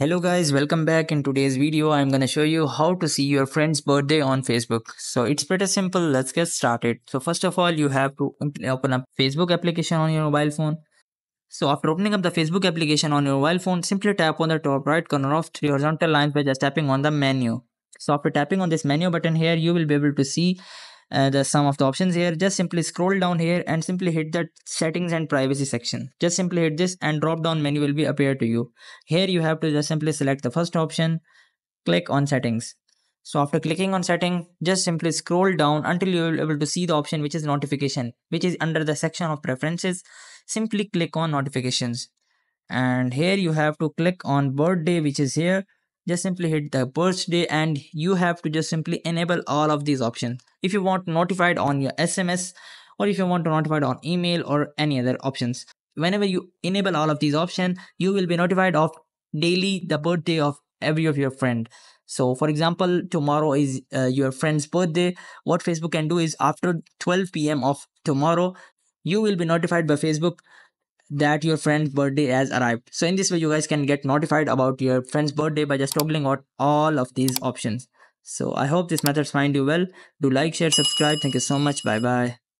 Hello guys, welcome back. In today's video, I'm gonna show you how to see your friend's birthday on Facebook. So it's pretty simple. Let's get started. So first of all, you have to open up Facebook application on your mobile phone. So after opening up the Facebook application on your mobile phone, simply tap on the top right corner of three horizontal lines by just tapping on the menu. So after tapping on this menu button here, you will be able to see uh, the some of the options here just simply scroll down here and simply hit that settings and privacy section just simply hit this and drop down menu will be appear to you here you have to just simply select the first option click on settings so after clicking on setting, just simply scroll down until you will able to see the option which is notification, which is under the section of preferences. Simply click on notifications. And here you have to click on birthday, which is here. Just simply hit the birthday and you have to just simply enable all of these options if you want notified on your SMS or if you want to notified on email or any other options. Whenever you enable all of these options, you will be notified of daily the birthday of every of your friend. So for example, tomorrow is uh, your friend's birthday. What Facebook can do is after 12 p.m. of tomorrow, you will be notified by Facebook that your friend's birthday has arrived. So in this way, you guys can get notified about your friend's birthday by just toggling out all of these options. So I hope this methods find you well. Do like, share, subscribe. Thank you so much. Bye bye.